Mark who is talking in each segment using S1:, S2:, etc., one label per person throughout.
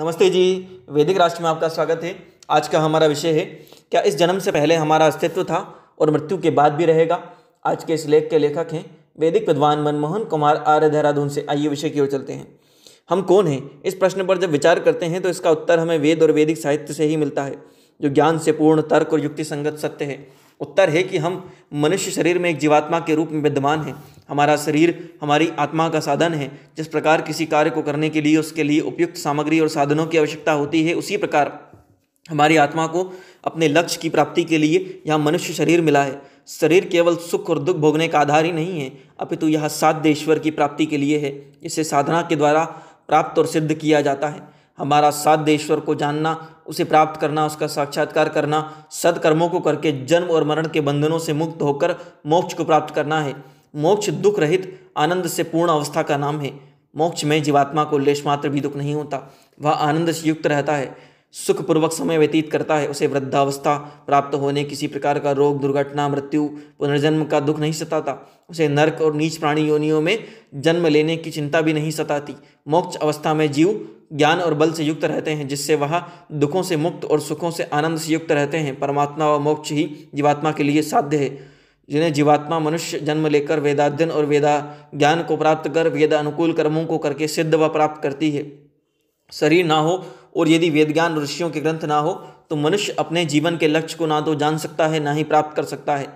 S1: नमस्ते जी वैदिक राष्ट्र में आपका स्वागत है आज का हमारा विषय है क्या इस जन्म से पहले हमारा अस्तित्व था और मृत्यु के बाद भी रहेगा आज के इस लेख के लेखक हैं वैदिक विद्वान मनमोहन कुमार आर्य देहरादून से आइए विषय की ओर चलते हैं हम कौन हैं इस प्रश्न पर जब विचार करते हैं तो इसका उत्तर हमें वेद और वैदिक साहित्य से ही मिलता है जो ज्ञान से पूर्ण तर्क और युक्ति संगत सत्य है उत्तर है कि हम मनुष्य शरीर में एक जीवात्मा के रूप में विद्यमान हैं हमारा शरीर हमारी आत्मा का साधन है जिस प्रकार किसी कार्य को करने के लिए उसके लिए उपयुक्त सामग्री और साधनों की आवश्यकता होती है उसी प्रकार हमारी आत्मा को अपने लक्ष्य की प्राप्ति के लिए यह मनुष्य शरीर मिला है शरीर केवल सुख और दुख भोगने का आधार ही नहीं है अपितु यह साध्य ईश्वर की प्राप्ति के लिए है इसे साधना के द्वारा प्राप्त और सिद्ध किया जाता है हमारा साध्य ईश्वर को जानना उसे प्राप्त करना उसका साक्षात्कार करना सत्कर्मों को करके जन्म और मरण के बंधनों से मुक्त होकर मोक्ष को प्राप्त करना है मोक्ष दुख रहित आनंद से पूर्ण अवस्था का नाम है मोक्ष में जीवात्मा को लेशमात्र भी दुख नहीं होता वह आनंद से युक्त रहता है सुखपूर्वक समय व्यतीत करता है उसे वृद्धावस्था प्राप्त होने किसी प्रकार का रोग दुर्घटना मृत्यु पुनर्जन्म का दुख नहीं सताता उसे नरक और नीच प्राणी योनियों में जन्म लेने की चिंता भी नहीं सताती मोक्ष अवस्था में जीव ज्ञान और बल से युक्त रहते हैं जिससे वह दुखों से मुक्त और सुखों से आनंद से युक्त रहते हैं परमात्मा व मोक्ष ही जीवात्मा के लिए साध्य है जिन्हें जीवात्मा मनुष्य जन्म लेकर वेदाध्यन और वेदा ज्ञान को प्राप्त कर वेद अनुकूल कर्मों को करके सिद्ध व प्राप्त करती है शरीर ना हो और यदि वेद ज्ञान ऋषियों के ग्रंथ ना हो तो मनुष्य अपने जीवन के लक्ष्य को ना तो जान सकता है ना ही प्राप्त कर सकता है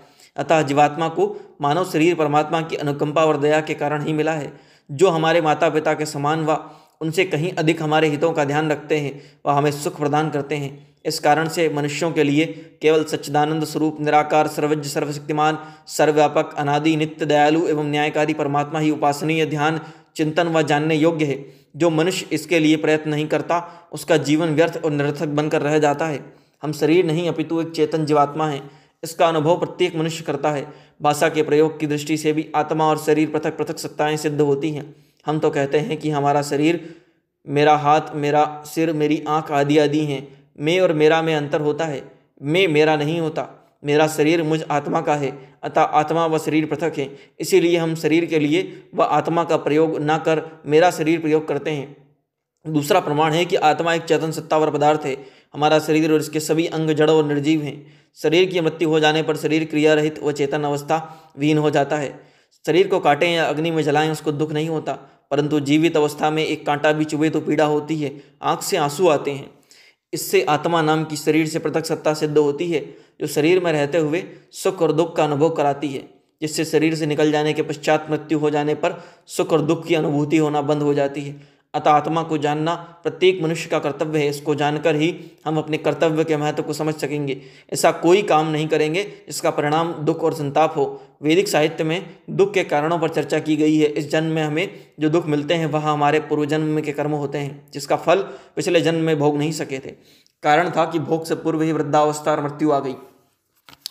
S1: अतः जीवात्मा को मानव शरीर परमात्मा की अनुकंपा और दया के कारण ही मिला है जो हमारे माता पिता के समान व उनसे कहीं अधिक हमारे हितों का ध्यान रखते हैं व हमें सुख प्रदान करते हैं इस कारण से मनुष्यों के लिए केवल सच्चिदानंद स्वरूप निराकार सर्वज्ञ सर्वशक्तिमान सर्वव्यापक अनादि नित्य दयालु एवं न्यायकारी परमात्मा ही उपासनीय ध्यान चिंतन व जानने योग्य है जो मनुष्य इसके लिए प्रयत्न नहीं करता उसका जीवन व्यर्थ और निरर्थक बनकर रह जाता है हम शरीर नहीं अपितु एक चेतन जीवात्मा है इसका अनुभव प्रत्येक मनुष्य करता है भाषा के प्रयोग की दृष्टि से भी आत्मा और शरीर पृथक पृथक सत्ताएँ सिद्ध होती हैं हम तो कहते हैं कि हमारा शरीर मेरा हाथ मेरा सिर मेरी आँख आदि आदि हैं मैं और मेरा में अंतर होता है मैं मेरा नहीं होता मेरा शरीर मुझ आत्मा का है अतः आत्मा व शरीर पृथक है इसीलिए हम शरीर के लिए व आत्मा का प्रयोग ना कर मेरा शरीर प्रयोग करते हैं दूसरा प्रमाण है कि आत्मा एक चेतन सत्तावर पदार्थ है हमारा शरीर और इसके सभी अंग जड़ और निर्जीव हैं शरीर की मृत्यु हो जाने पर शरीर क्रिया रहित व चेतन अवस्था विहीन हो जाता है शरीर को काटें या अग्नि में जलाएं उसको दुख नहीं होता परंतु जीवित अवस्था में एक कांटा भी चुभे तो पीड़ा होती है आँख से आंसू आते हैं इससे आत्मा नाम की शरीर से पृथक सत्ता सिद्ध होती है जो शरीर में रहते हुए सुख और दुख का अनुभव कराती है जिससे शरीर से निकल जाने के पश्चात मृत्यु हो जाने पर सुख और दुख की अनुभूति होना बंद हो जाती है अतः आत्मा को जानना प्रत्येक मनुष्य का कर्तव्य है इसको जानकर ही हम अपने कर्तव्य के महत्व को समझ सकेंगे ऐसा कोई काम नहीं करेंगे जिसका परिणाम दुख और संताप हो वैदिक साहित्य में दुख के कारणों पर चर्चा की गई है इस जन्म में हमें जो दुख मिलते हैं वह हमारे पूर्व जन्म के कर्म होते हैं जिसका फल पिछले जन्म में भोग नहीं सके थे कारण था कि भोग से पूर्व ही वृद्धावस्था और मृत्यु आ गई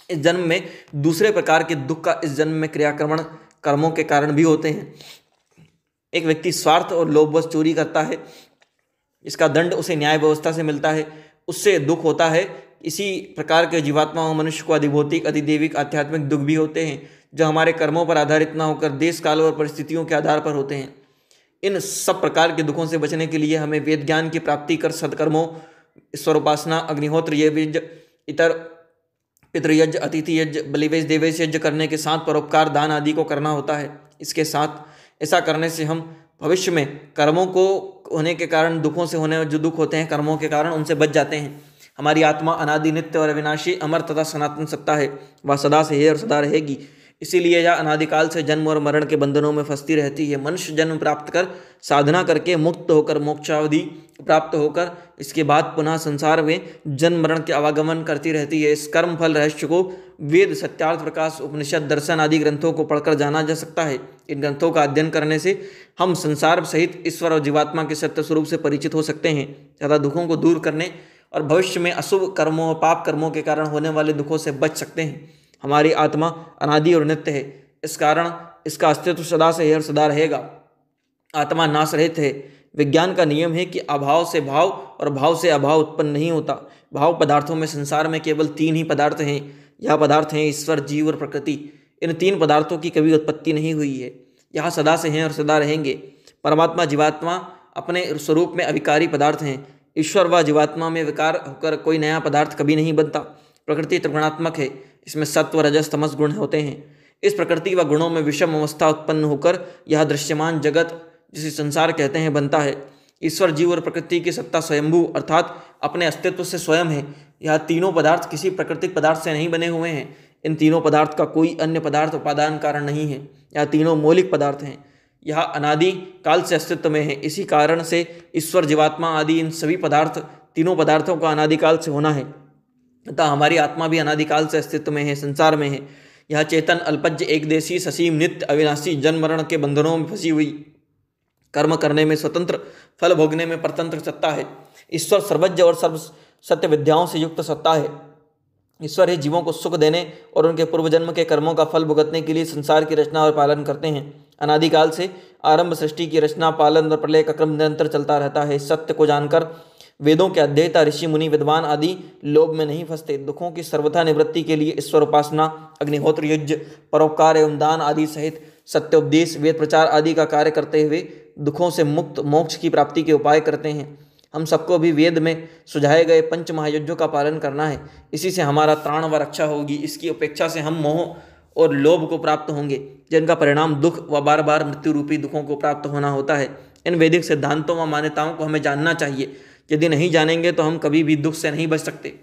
S1: इस जन्म में दूसरे प्रकार के दुख का इस जन्म में क्रियाक्रमण कर्मों के कारण भी होते हैं एक व्यक्ति स्वार्थ और लोभवश चोरी करता है इसका दंड उसे न्याय व्यवस्था से मिलता है उससे दुख होता है इसी प्रकार के जीवात्मा और मनुष्य को अधिभौतिक अधिदेविक आध्यात्मिक दुख भी होते हैं जो हमारे कर्मों पर आधारित ना होकर देश काल और परिस्थितियों के आधार पर होते हैं इन सब प्रकार के दुखों से बचने के लिए हमें वेद ज्ञान की प्राप्ति कर ईश्वर स्वरोपासना अग्निहोत्र यज्ञ इतर पितृयज्ञ अतिथि यज्ञ बलिवेश देवेश यज्ञ करने के साथ परोपकार दान आदि को करना होता है इसके साथ ऐसा करने से हम भविष्य में कर्मों को होने के कारण दुखों से होने जो दुख होते हैं कर्मों के कारण उनसे बच जाते हैं हमारी आत्मा अनादि नित्य और अविनाशी अमर तथा सनातन सत्ता है वह सदा से है और सदा रहेगी इसीलिए यह अनादिकाल से जन्म और मरण के बंधनों में फंसती रहती है मनुष्य जन्म प्राप्त कर साधना करके मुक्त होकर मोक्षावधि प्राप्त होकर इसके बाद पुनः संसार में जन्म मरण के आवागमन करती रहती है इस कर्म फल रहस्य को वेद सत्यार्थ प्रकाश उपनिषद दर्शन आदि ग्रंथों को पढ़कर जाना जा सकता है इन ग्रंथों का अध्ययन करने से हम संसार सहित ईश्वर और जीवात्मा के सत्य स्वरूप से परिचित हो सकते हैं तथा दुखों को दूर करने और भविष्य में अशुभ कर्मों और पाप कर्मों के कारण होने वाले दुखों से बच सकते हैं हमारी आत्मा अनादि और नित्य है इस कारण इसका अस्तित्व सदा से है और सदा रहेगा आत्मा नाश रहित है विज्ञान का नियम है कि अभाव से भाव और भाव से अभाव उत्पन्न नहीं होता भाव पदार्थों में संसार में केवल तीन ही पदार्थ हैं यह पदार्थ हैं ईश्वर जीव और प्रकृति इन तीन पदार्थों की कभी उत्पत्ति नहीं हुई है यह सदा से हैं और सदा रहेंगे परमात्मा जीवात्मा अपने स्वरूप में अविकारी पदार्थ हैं ईश्वर व जीवात्मा में विकार होकर कोई नया पदार्थ कभी नहीं बनता प्रकृति त्रिगुणात्मक है इसमें सत्व रजस तमस गुण होते हैं इस प्रकृति व गुणों में विषम अवस्था उत्पन्न होकर यह दृश्यमान जगत जिसे संसार कहते हैं बनता है ईश्वर जीव और प्रकृति की सत्ता स्वयंभू अर्थात अपने अस्तित्व से स्वयं है यह तीनों पदार्थ किसी प्राकृतिक पदार्थ से नहीं बने हुए हैं इन तीनों पदार्थ का कोई अन्य पदार्थ उपादान कारण नहीं है यह तीनों मौलिक पदार्थ हैं यह अनादि काल से अस्तित्व में है इसी कारण से ईश्वर जीवात्मा आदि इन सभी पदार्थ तीनों पदार्थों का अनादिकाल से होना है अतः हमारी आत्मा भी अनादिकाल से अस्तित्व में है संसार में है यह चेतन अल्पज्य एकदेशी ससीम नित्य अविनाशी जन्म के बंधनों में फंसी हुई कर्म करने में स्वतंत्र फल भोगने में परतंत्र सत्ता है ईश्वर सर्वज्ञ और सर्व सत्य विद्याओं से युक्त सत्ता है ईश्वर ही जीवों को सुख देने और उनके पूर्वजन्म के कर्मों का फल भुगतने के लिए संसार की रचना और पालन करते हैं अनादिकाल से आरंभ सृष्टि की रचना पालन और प्रलय का क्रम निरंतर चलता रहता है सत्य को जानकर वेदों के अध्ययता ऋषि मुनि विद्वान आदि लोभ में नहीं फंसते दुखों की सर्वथा निवृत्ति के लिए ईश्वर उपासना अग्निहोत्र युज परोपकार एवं दान आदि सहित सत्योपदेश वेद प्रचार आदि का कार्य करते हुए दुखों से मुक्त मोक्ष की प्राप्ति के उपाय करते हैं हम सबको भी वेद में सुझाए गए पंच महायुद्धों का पालन करना है इसी से हमारा त्राण व रक्षा होगी इसकी अपेक्षा से हम मोह और लोभ को प्राप्त होंगे जिनका परिणाम दुख व बार बार मृत्यु रूपी दुखों को प्राप्त होना होता है इन वैदिक सिद्धांतों व मान्यताओं को हमें जानना चाहिए यदि नहीं जानेंगे तो हम कभी भी दुख से नहीं बच सकते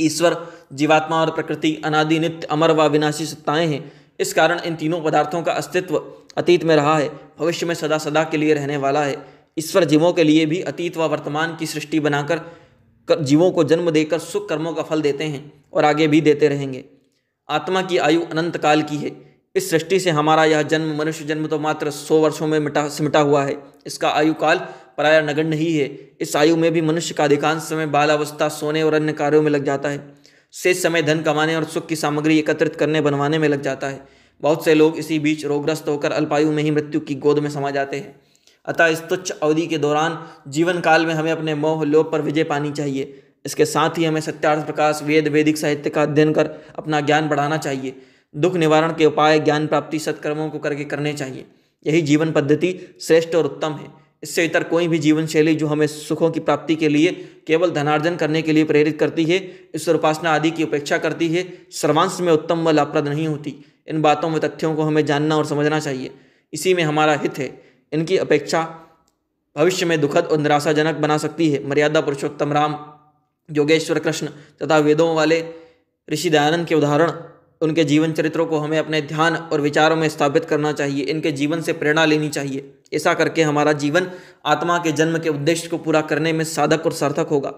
S1: ईश्वर जीवात्मा और प्रकृति अनादि नित्य अमर व विनाशी सत्ताएं हैं इस कारण इन तीनों पदार्थों का अस्तित्व अतीत में रहा है भविष्य में सदा सदा के लिए रहने वाला है ईश्वर जीवों के लिए भी अतीत व वर्तमान की सृष्टि बनाकर जीवों को जन्म देकर सुख कर्मों का फल देते हैं और आगे भी देते रहेंगे आत्मा की आयु अनंत काल की है इस सृष्टि से हमारा यह जन्म मनुष्य जन्म तो मात्र सौ वर्षों में मिटा सिमटा हुआ है इसका आयु काल प्राय नगण्य ही है इस आयु में भी मनुष्य का अधिकांश समय बालावस्था सोने और अन्य कार्यों में लग जाता है शेष समय धन कमाने और सुख की सामग्री एकत्रित करने बनवाने में लग जाता है बहुत से लोग इसी बीच रोगग्रस्त होकर अल्पायु में ही मृत्यु की गोद में समा जाते हैं अतः इस तुच्छ अवधि के दौरान जीवन काल में हमें अपने मोह लोभ पर विजय पानी चाहिए इसके साथ ही हमें सत्यार्थ प्रकाश वेद वैदिक साहित्य का अध्ययन कर अपना ज्ञान बढ़ाना चाहिए दुख निवारण के उपाय ज्ञान प्राप्ति सत्कर्मों को करके करने चाहिए यही जीवन पद्धति श्रेष्ठ और उत्तम है इससे इतर कोई भी जीवन शैली जो हमें सुखों की प्राप्ति के लिए केवल धनार्जन करने के लिए प्रेरित करती है ईश्वर उपासना आदि की उपेक्षा करती है सर्वांश में उत्तम व लाभप्रद नहीं होती इन बातों में तथ्यों को हमें जानना और समझना चाहिए इसी में हमारा हित है इनकी अपेक्षा भविष्य में दुखद और निराशाजनक बना सकती है मर्यादा पुरुषोत्तम राम योगेश्वर कृष्ण तथा वेदों वाले ऋषि दयानंद के उदाहरण उनके जीवन चरित्रों को हमें अपने ध्यान और विचारों में स्थापित करना चाहिए इनके जीवन से प्रेरणा लेनी चाहिए ऐसा करके हमारा जीवन आत्मा के जन्म के उद्देश्य को पूरा करने में साधक और सार्थक होगा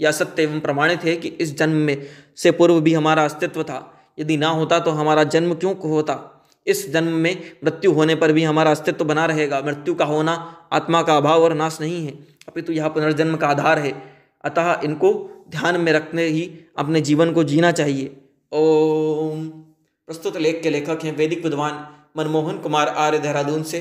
S1: यह सत्य एवं प्रमाणित है कि इस जन्म में से पूर्व भी हमारा अस्तित्व था यदि ना होता तो हमारा जन्म क्यों होता इस जन्म में मृत्यु होने पर भी हमारा अस्तित्व तो बना रहेगा मृत्यु का होना आत्मा का अभाव और नाश नहीं है अपितु यह पुनर्जन्म का आधार है अतः इनको ध्यान में रखने ही अपने जीवन को जीना चाहिए ओम प्रस्तुत लेख के लेखक हैं वैदिक विद्वान मनमोहन कुमार आर्य देहरादून से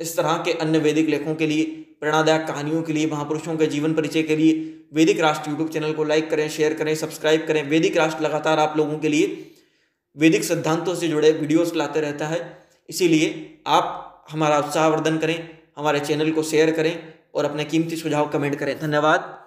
S1: इस तरह के अन्य वैदिक लेखों के लिए प्रेरणादायक कहानियों के लिए महापुरुषों के जीवन परिचय के लिए वैदिक राष्ट्र यूट्यूब चैनल को लाइक करें शेयर करें सब्सक्राइब करें वैदिक राष्ट्र लगातार आप लोगों के लिए वैदिक सिद्धांतों से जुड़े वीडियोस लाते रहता है इसीलिए आप हमारा उत्साहवर्धन करें हमारे चैनल को शेयर करें और अपने कीमती सुझाव कमेंट करें धन्यवाद